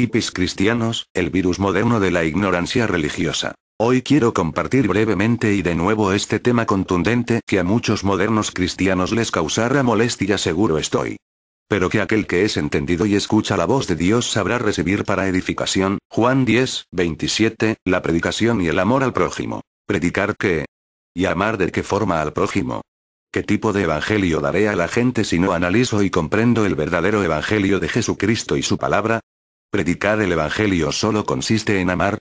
hippies cristianos, el virus moderno de la ignorancia religiosa. Hoy quiero compartir brevemente y de nuevo este tema contundente que a muchos modernos cristianos les causará molestia seguro estoy. Pero que aquel que es entendido y escucha la voz de Dios sabrá recibir para edificación, Juan 10, 27, la predicación y el amor al prójimo. ¿Predicar qué? ¿Y amar de qué forma al prójimo? ¿Qué tipo de evangelio daré a la gente si no analizo y comprendo el verdadero evangelio de Jesucristo y su palabra? Predicar el Evangelio solo consiste en amar.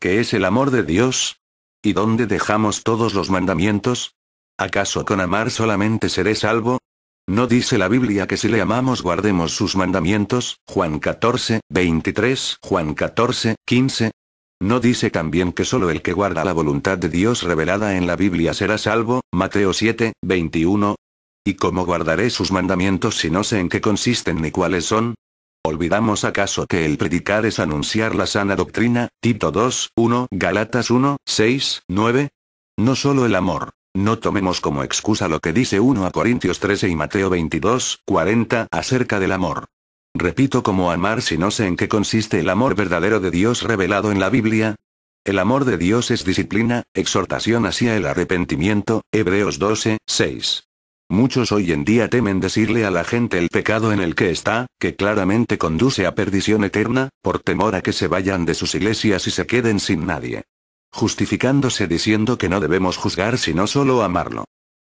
¿Qué es el amor de Dios? ¿Y dónde dejamos todos los mandamientos? ¿Acaso con amar solamente seré salvo? ¿No dice la Biblia que si le amamos guardemos sus mandamientos? Juan 14, 23, Juan 14, 15. ¿No dice también que solo el que guarda la voluntad de Dios revelada en la Biblia será salvo? Mateo 7, 21. ¿Y cómo guardaré sus mandamientos si no sé en qué consisten ni cuáles son? ¿Olvidamos acaso que el predicar es anunciar la sana doctrina? Tito 2, 1, Galatas 1, 6, 9. No solo el amor. No tomemos como excusa lo que dice 1 a Corintios 13 y Mateo 22, 40 acerca del amor. Repito como amar si no sé en qué consiste el amor verdadero de Dios revelado en la Biblia. El amor de Dios es disciplina, exhortación hacia el arrepentimiento, Hebreos 12, 6. Muchos hoy en día temen decirle a la gente el pecado en el que está, que claramente conduce a perdición eterna, por temor a que se vayan de sus iglesias y se queden sin nadie. Justificándose diciendo que no debemos juzgar sino solo amarlo.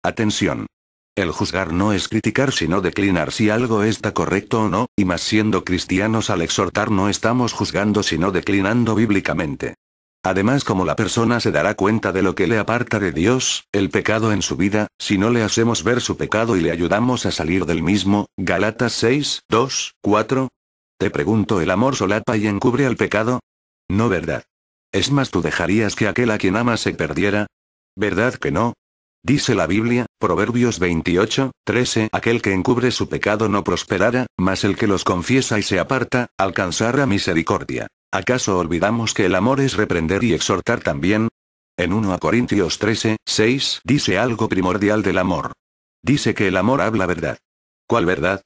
Atención. El juzgar no es criticar sino declinar si algo está correcto o no, y más siendo cristianos al exhortar no estamos juzgando sino declinando bíblicamente. Además, como la persona se dará cuenta de lo que le aparta de Dios, el pecado en su vida, si no le hacemos ver su pecado y le ayudamos a salir del mismo, Galatas 6, 2, 4. Te pregunto, ¿el amor solapa y encubre al pecado? No, ¿verdad? Es más, tú dejarías que aquel a quien ama se perdiera. ¿Verdad que no? Dice la Biblia, Proverbios 28, 13, aquel que encubre su pecado no prosperará, mas el que los confiesa y se aparta, alcanzará misericordia. ¿Acaso olvidamos que el amor es reprender y exhortar también? En 1 a Corintios 13, 6 dice algo primordial del amor. Dice que el amor habla verdad. ¿Cuál verdad?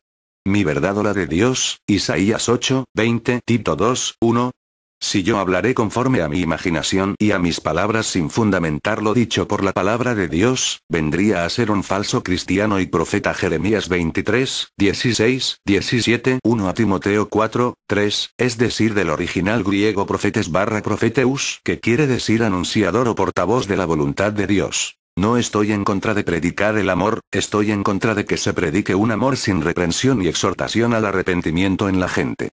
Mi verdad o la de Dios, Isaías 8, 20, Tito 2, 1, si yo hablaré conforme a mi imaginación y a mis palabras sin fundamentar lo dicho por la palabra de Dios, vendría a ser un falso cristiano y profeta Jeremías 23, 16, 17, 1 a Timoteo 4, 3, es decir del original griego profetes barra profeteus, que quiere decir anunciador o portavoz de la voluntad de Dios. No estoy en contra de predicar el amor, estoy en contra de que se predique un amor sin reprensión y exhortación al arrepentimiento en la gente.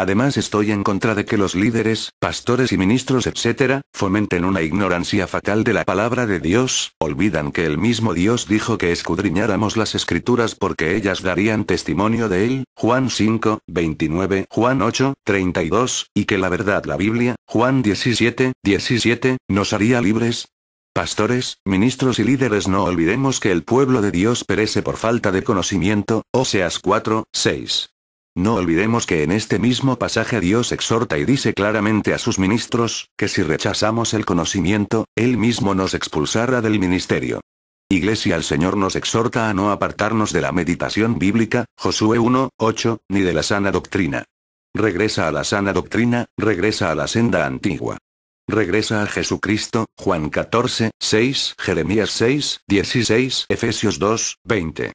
Además estoy en contra de que los líderes, pastores y ministros etc., fomenten una ignorancia fatal de la palabra de Dios, olvidan que el mismo Dios dijo que escudriñáramos las escrituras porque ellas darían testimonio de él, Juan 5, 29, Juan 8, 32, y que la verdad la Biblia, Juan 17, 17, nos haría libres, Pastores, ministros y líderes no olvidemos que el pueblo de Dios perece por falta de conocimiento, Oseas 4, 6. No olvidemos que en este mismo pasaje Dios exhorta y dice claramente a sus ministros, que si rechazamos el conocimiento, Él mismo nos expulsará del ministerio. Iglesia el Señor nos exhorta a no apartarnos de la meditación bíblica, Josué 1, 8, ni de la sana doctrina. Regresa a la sana doctrina, regresa a la senda antigua. Regresa a Jesucristo, Juan 14, 6, Jeremías 6, 16, Efesios 2, 20.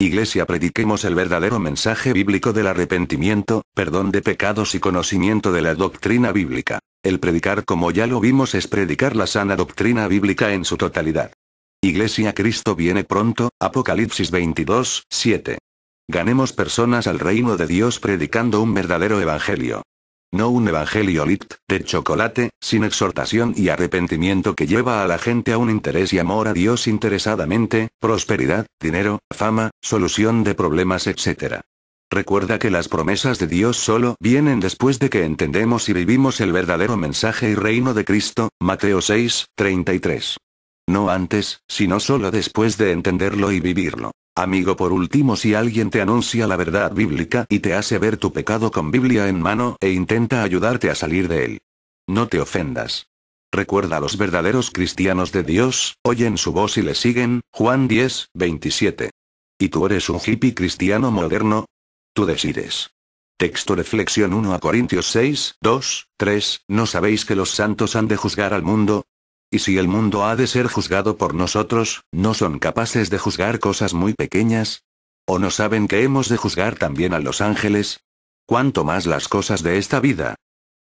Iglesia prediquemos el verdadero mensaje bíblico del arrepentimiento, perdón de pecados y conocimiento de la doctrina bíblica. El predicar como ya lo vimos es predicar la sana doctrina bíblica en su totalidad. Iglesia Cristo viene pronto, Apocalipsis 22, 7. Ganemos personas al reino de Dios predicando un verdadero evangelio no un evangelio lit, de chocolate, sin exhortación y arrepentimiento que lleva a la gente a un interés y amor a Dios interesadamente, prosperidad, dinero, fama, solución de problemas, etc. Recuerda que las promesas de Dios solo vienen después de que entendemos y vivimos el verdadero mensaje y reino de Cristo, Mateo 6, 33. No antes, sino solo después de entenderlo y vivirlo. Amigo, por último, si alguien te anuncia la verdad bíblica y te hace ver tu pecado con Biblia en mano e intenta ayudarte a salir de él. No te ofendas. Recuerda a los verdaderos cristianos de Dios, oyen su voz y le siguen, Juan 10, 27. ¿Y tú eres un hippie cristiano moderno? Tú decides. Texto Reflexión 1 a Corintios 6, 2, 3, ¿no sabéis que los santos han de juzgar al mundo? Y si el mundo ha de ser juzgado por nosotros, ¿no son capaces de juzgar cosas muy pequeñas? ¿O no saben que hemos de juzgar también a los ángeles? ¿Cuánto más las cosas de esta vida.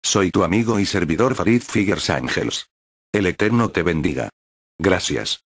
Soy tu amigo y servidor Farid Figures Ángels. El Eterno te bendiga. Gracias.